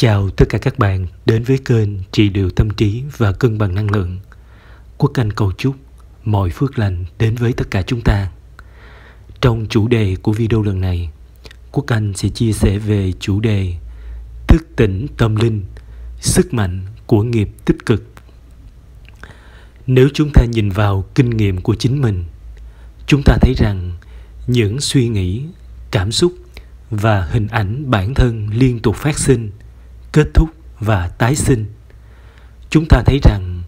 Chào tất cả các bạn đến với kênh trị liệu tâm trí và cân bằng năng lượng. Quốc Anh cầu chúc mọi phước lành đến với tất cả chúng ta. Trong chủ đề của video lần này, Quốc Anh sẽ chia sẻ về chủ đề Thức tỉnh tâm linh, sức mạnh của nghiệp tích cực. Nếu chúng ta nhìn vào kinh nghiệm của chính mình, chúng ta thấy rằng những suy nghĩ, cảm xúc và hình ảnh bản thân liên tục phát sinh – kết thúc và tái sinh chúng ta thấy rằng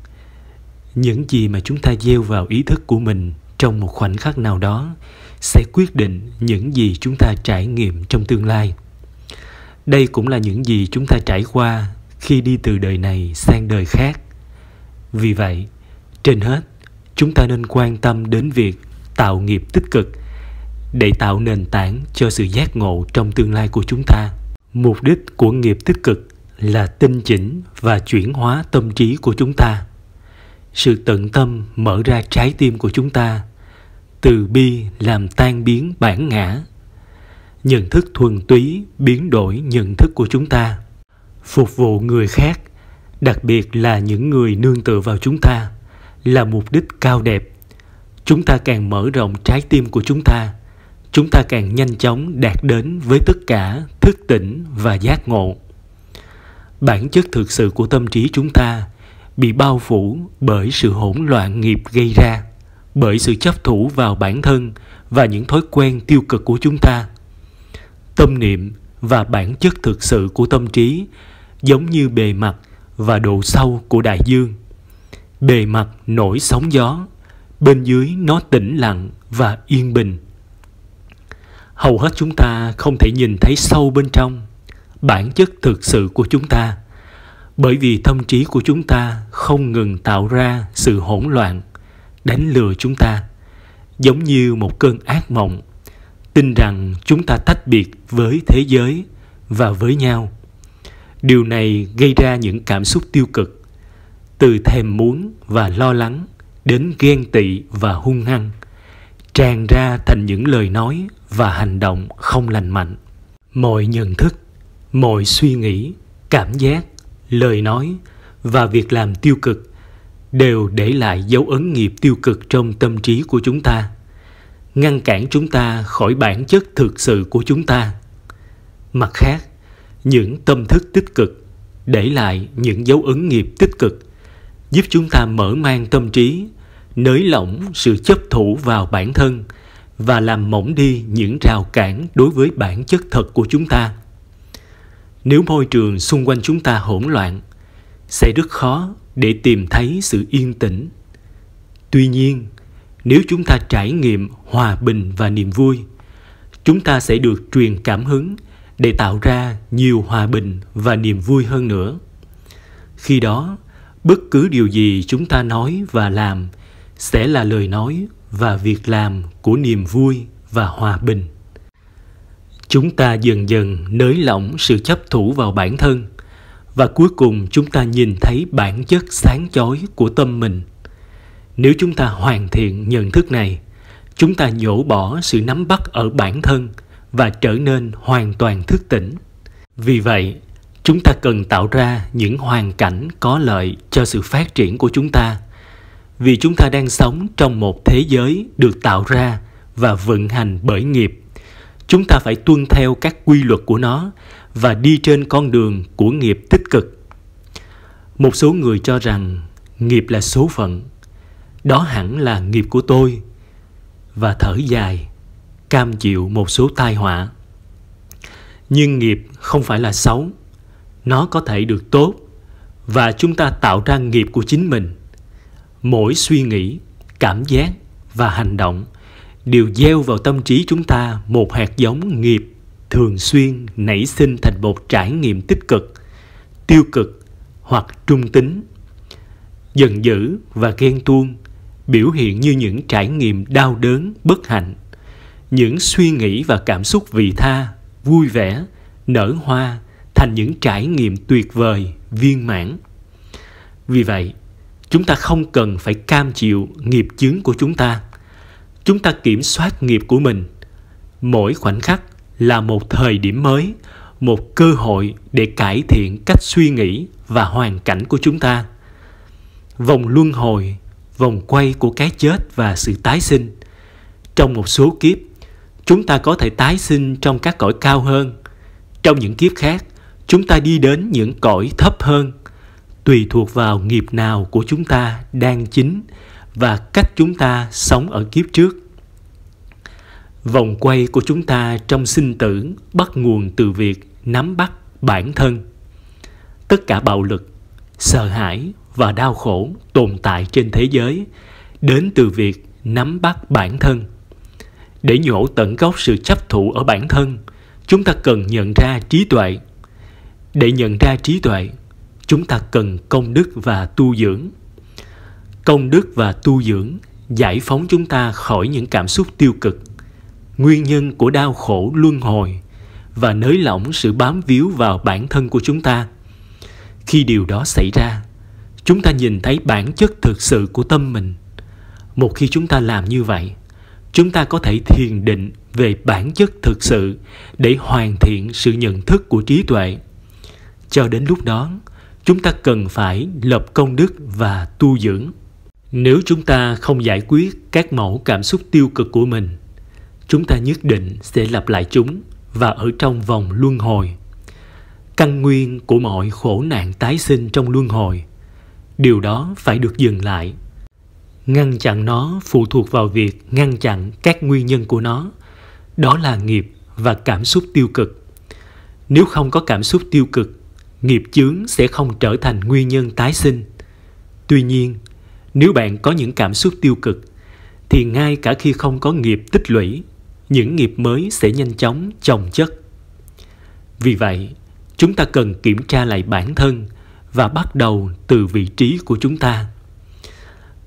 những gì mà chúng ta gieo vào ý thức của mình trong một khoảnh khắc nào đó sẽ quyết định những gì chúng ta trải nghiệm trong tương lai đây cũng là những gì chúng ta trải qua khi đi từ đời này sang đời khác vì vậy trên hết chúng ta nên quan tâm đến việc tạo nghiệp tích cực để tạo nền tảng cho sự giác ngộ trong tương lai của chúng ta mục đích của nghiệp tích cực là tinh chỉnh và chuyển hóa tâm trí của chúng ta sự tận tâm mở ra trái tim của chúng ta từ bi làm tan biến bản ngã nhận thức thuần túy biến đổi nhận thức của chúng ta phục vụ người khác đặc biệt là những người nương tựa vào chúng ta là mục đích cao đẹp chúng ta càng mở rộng trái tim của chúng ta chúng ta càng nhanh chóng đạt đến với tất cả thức tỉnh và giác ngộ bản chất thực sự của tâm trí chúng ta bị bao phủ bởi sự hỗn loạn nghiệp gây ra bởi sự chấp thủ vào bản thân và những thói quen tiêu cực của chúng ta tâm niệm và bản chất thực sự của tâm trí giống như bề mặt và độ sâu của đại dương bề mặt nổi sóng gió bên dưới nó tĩnh lặng và yên bình hầu hết chúng ta không thể nhìn thấy sâu bên trong bản chất thực sự của chúng ta bởi vì tâm trí của chúng ta không ngừng tạo ra sự hỗn loạn đánh lừa chúng ta giống như một cơn ác mộng tin rằng chúng ta tách biệt với thế giới và với nhau điều này gây ra những cảm xúc tiêu cực từ thèm muốn và lo lắng đến ghen tị và hung hăng tràn ra thành những lời nói và hành động không lành mạnh mọi nhận thức mọi suy nghĩ cảm giác lời nói và việc làm tiêu cực đều để lại dấu ấn nghiệp tiêu cực trong tâm trí của chúng ta ngăn cản chúng ta khỏi bản chất thực sự của chúng ta mặt khác những tâm thức tích cực để lại những dấu ấn nghiệp tích cực giúp chúng ta mở mang tâm trí nới lỏng sự chấp thủ vào bản thân và làm mỏng đi những rào cản đối với bản chất thật của chúng ta nếu môi trường xung quanh chúng ta hỗn loạn sẽ rất khó để tìm thấy sự yên tĩnh tuy nhiên nếu chúng ta trải nghiệm hòa bình và niềm vui chúng ta sẽ được truyền cảm hứng để tạo ra nhiều hòa bình và niềm vui hơn nữa khi đó bất cứ điều gì chúng ta nói và làm sẽ là lời nói và việc làm của niềm vui và hòa bình chúng ta dần dần nới lỏng sự chấp thủ vào bản thân và cuối cùng chúng ta nhìn thấy bản chất sáng chói của tâm mình nếu chúng ta hoàn thiện nhận thức này chúng ta nhổ bỏ sự nắm bắt ở bản thân và trở nên hoàn toàn thức tỉnh vì vậy chúng ta cần tạo ra những hoàn cảnh có lợi cho sự phát triển của chúng ta vì chúng ta đang sống trong một thế giới được tạo ra và vận hành bởi nghiệp chúng ta phải tuân theo các quy luật của nó và đi trên con đường của nghiệp tích cực một số người cho rằng nghiệp là số phận đó hẳn là nghiệp của tôi và thở dài cam chịu một số tai họa nhưng nghiệp không phải là xấu nó có thể được tốt và chúng ta tạo ra nghiệp của chính mình mỗi suy nghĩ cảm giác và hành động đều gieo vào tâm trí chúng ta một hạt giống nghiệp thường xuyên nảy sinh thành một trải nghiệm tích cực tiêu cực hoặc trung tính giận dữ và ghen tuông biểu hiện như những trải nghiệm đau đớn bất hạnh những suy nghĩ và cảm xúc vị tha vui vẻ nở hoa thành những trải nghiệm tuyệt vời viên mãn vì vậy chúng ta không cần phải cam chịu nghiệp chướng của chúng ta chúng ta kiểm soát nghiệp của mình mỗi khoảnh khắc là một thời điểm mới một cơ hội để cải thiện cách suy nghĩ và hoàn cảnh của chúng ta vòng luân hồi vòng quay của cái chết và sự tái sinh trong một số kiếp chúng ta có thể tái sinh trong các cõi cao hơn trong những kiếp khác chúng ta đi đến những cõi thấp hơn tùy thuộc vào nghiệp nào của chúng ta đang chính và cách chúng ta sống ở kiếp trước vòng quay của chúng ta trong sinh tử bắt nguồn từ việc nắm bắt bản thân tất cả bạo lực sợ hãi và đau khổ tồn tại trên thế giới đến từ việc nắm bắt bản thân để nhổ tận gốc sự chấp thụ ở bản thân chúng ta cần nhận ra trí tuệ để nhận ra trí tuệ chúng ta cần công đức và tu dưỡng công đức và tu dưỡng giải phóng chúng ta khỏi những cảm xúc tiêu cực nguyên nhân của đau khổ luân hồi và nới lỏng sự bám víu vào bản thân của chúng ta khi điều đó xảy ra chúng ta nhìn thấy bản chất thực sự của tâm mình một khi chúng ta làm như vậy chúng ta có thể thiền định về bản chất thực sự để hoàn thiện sự nhận thức của trí tuệ cho đến lúc đó chúng ta cần phải lập công đức và tu dưỡng nếu chúng ta không giải quyết các mẫu cảm xúc tiêu cực của mình chúng ta nhất định sẽ lặp lại chúng và ở trong vòng luân hồi căn nguyên của mọi khổ nạn tái sinh trong luân hồi điều đó phải được dừng lại ngăn chặn nó phụ thuộc vào việc ngăn chặn các nguyên nhân của nó đó là nghiệp và cảm xúc tiêu cực nếu không có cảm xúc tiêu cực nghiệp chướng sẽ không trở thành nguyên nhân tái sinh tuy nhiên nếu bạn có những cảm xúc tiêu cực thì ngay cả khi không có nghiệp tích lũy, những nghiệp mới sẽ nhanh chóng chồng chất. Vì vậy, chúng ta cần kiểm tra lại bản thân và bắt đầu từ vị trí của chúng ta.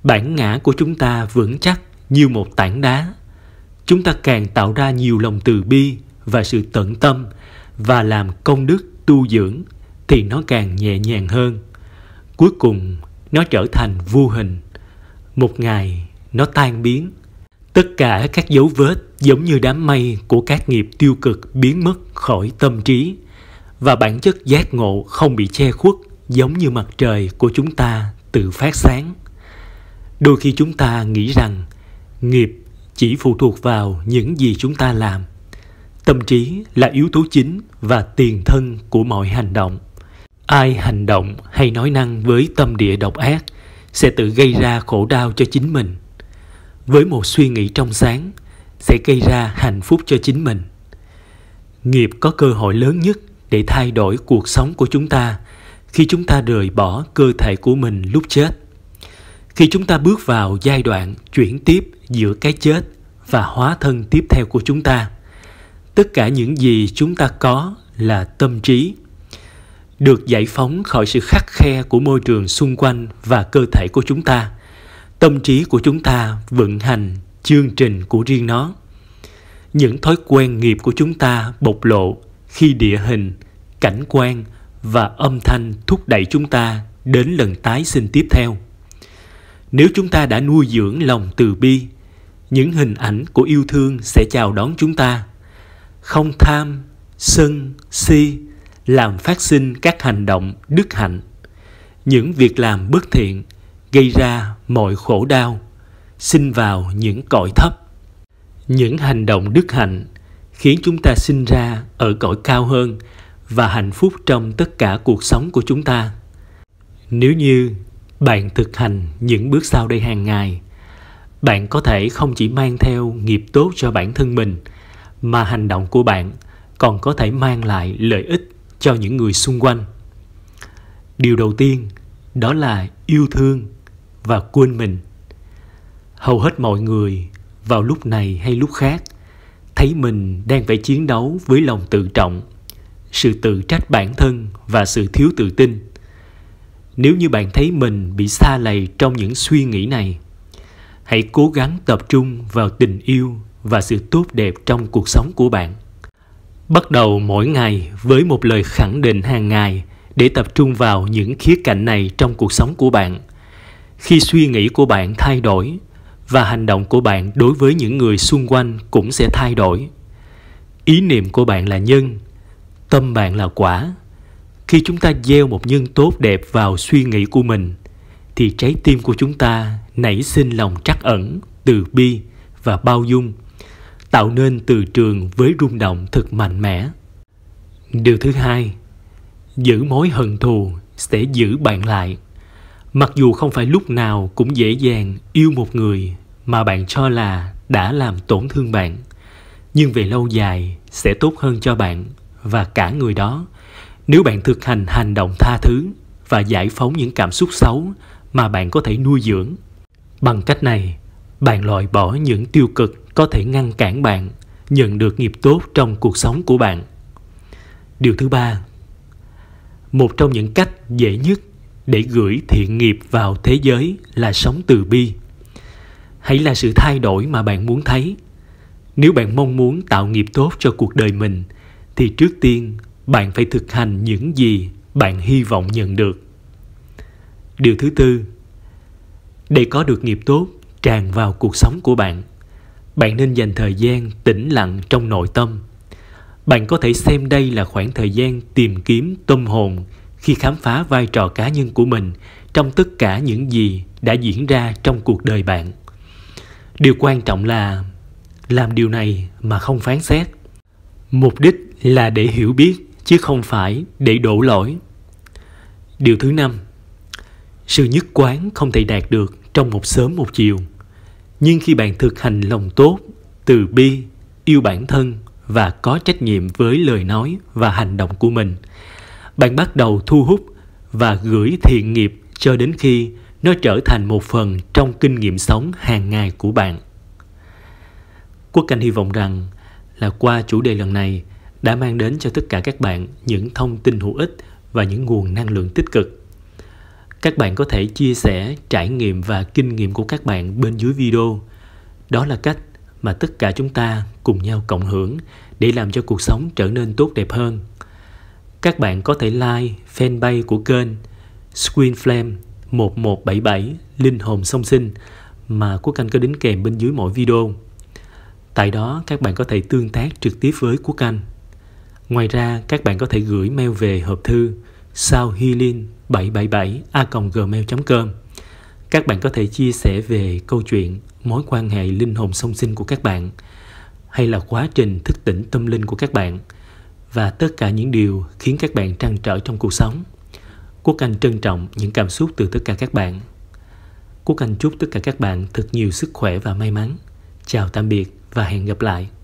Bản ngã của chúng ta vững chắc như một tảng đá. Chúng ta càng tạo ra nhiều lòng từ bi và sự tận tâm và làm công đức tu dưỡng thì nó càng nhẹ nhàng hơn. Cuối cùng, nó trở thành vô hình một ngày nó tan biến tất cả các dấu vết giống như đám mây của các nghiệp tiêu cực biến mất khỏi tâm trí và bản chất giác ngộ không bị che khuất giống như mặt trời của chúng ta tự phát sáng đôi khi chúng ta nghĩ rằng nghiệp chỉ phụ thuộc vào những gì chúng ta làm tâm trí là yếu tố chính và tiền thân của mọi hành động Ai hành động hay nói năng với tâm địa độc ác sẽ tự gây ra khổ đau cho chính mình. Với một suy nghĩ trong sáng sẽ gây ra hạnh phúc cho chính mình. Nghiệp có cơ hội lớn nhất để thay đổi cuộc sống của chúng ta khi chúng ta rời bỏ cơ thể của mình lúc chết. Khi chúng ta bước vào giai đoạn chuyển tiếp giữa cái chết và hóa thân tiếp theo của chúng ta, tất cả những gì chúng ta có là tâm trí được giải phóng khỏi sự khắc khe của môi trường xung quanh và cơ thể của chúng ta tâm trí của chúng ta vận hành chương trình của riêng nó những thói quen nghiệp của chúng ta bộc lộ khi địa hình cảnh quan và âm thanh thúc đẩy chúng ta đến lần tái sinh tiếp theo nếu chúng ta đã nuôi dưỡng lòng từ bi những hình ảnh của yêu thương sẽ chào đón chúng ta không tham sân si làm phát sinh các hành động đức hạnh những việc làm bất thiện gây ra mọi khổ đau sinh vào những cõi thấp những hành động đức hạnh khiến chúng ta sinh ra ở cõi cao hơn và hạnh phúc trong tất cả cuộc sống của chúng ta nếu như bạn thực hành những bước sau đây hàng ngày bạn có thể không chỉ mang theo nghiệp tốt cho bản thân mình mà hành động của bạn còn có thể mang lại lợi ích cho những người xung quanh điều đầu tiên đó là yêu thương và quên mình hầu hết mọi người vào lúc này hay lúc khác thấy mình đang phải chiến đấu với lòng tự trọng sự tự trách bản thân và sự thiếu tự tin nếu như bạn thấy mình bị xa lầy trong những suy nghĩ này hãy cố gắng tập trung vào tình yêu và sự tốt đẹp trong cuộc sống của bạn Bắt đầu mỗi ngày với một lời khẳng định hàng ngày để tập trung vào những khía cạnh này trong cuộc sống của bạn. Khi suy nghĩ của bạn thay đổi và hành động của bạn đối với những người xung quanh cũng sẽ thay đổi. Ý niệm của bạn là nhân, tâm bạn là quả. Khi chúng ta gieo một nhân tốt đẹp vào suy nghĩ của mình thì trái tim của chúng ta nảy sinh lòng trắc ẩn, từ bi và bao dung – tạo nên từ trường với rung động thật mạnh mẽ. Điều thứ hai, giữ mối hận thù sẽ giữ bạn lại. Mặc dù không phải lúc nào cũng dễ dàng yêu một người mà bạn cho là đã làm tổn thương bạn, nhưng về lâu dài sẽ tốt hơn cho bạn và cả người đó nếu bạn thực hành hành động tha thứ và giải phóng những cảm xúc xấu mà bạn có thể nuôi dưỡng. Bằng cách này, bạn loại bỏ những tiêu cực có thể ngăn cản bạn nhận được nghiệp tốt trong cuộc sống của bạn. Điều thứ ba, một trong những cách dễ nhất để gửi thiện nghiệp vào thế giới là sống từ bi. Hãy là sự thay đổi mà bạn muốn thấy. Nếu bạn mong muốn tạo nghiệp tốt cho cuộc đời mình thì trước tiên bạn phải thực hành những gì bạn hy vọng nhận được. Điều thứ tư, để có được nghiệp tốt tràn vào cuộc sống của bạn bạn nên dành thời gian tĩnh lặng trong nội tâm bạn có thể xem đây là khoảng thời gian tìm kiếm tâm hồn khi khám phá vai trò cá nhân của mình trong tất cả những gì đã diễn ra trong cuộc đời bạn điều quan trọng là làm điều này mà không phán xét mục đích là để hiểu biết chứ không phải để đổ lỗi điều thứ năm sự nhất quán không thể đạt được trong một sớm một chiều nhưng khi bạn thực hành lòng tốt từ bi yêu bản thân và có trách nhiệm với lời nói và hành động của mình bạn bắt đầu thu hút và gửi thiện nghiệp cho đến khi nó trở thành một phần trong kinh nghiệm sống hàng ngày của bạn quốc anh hy vọng rằng là qua chủ đề lần này đã mang đến cho tất cả các bạn những thông tin hữu ích và những nguồn năng lượng tích cực các bạn có thể chia sẻ trải nghiệm và kinh nghiệm của các bạn bên dưới video. Đó là cách mà tất cả chúng ta cùng nhau cộng hưởng để làm cho cuộc sống trở nên tốt đẹp hơn. Các bạn có thể like fanpage của kênh Screen Flame 1177 Linh hồn song sinh mà Quốc Anh có đính kèm bên dưới mỗi video. Tại đó các bạn có thể tương tác trực tiếp với Quốc Anh. Ngoài ra các bạn có thể gửi mail về hộp thư sao healing 777 a gmail.com các bạn có thể chia sẻ về câu chuyện mối quan hệ linh hồn song sinh của các bạn hay là quá trình thức tỉnh tâm linh của các bạn và tất cả những điều khiến các bạn trăn trở trong cuộc sống. Quốc Anh trân trọng những cảm xúc từ tất cả các bạn. Quốc Anh chúc tất cả các bạn thật nhiều sức khỏe và may mắn. Chào tạm biệt và hẹn gặp lại.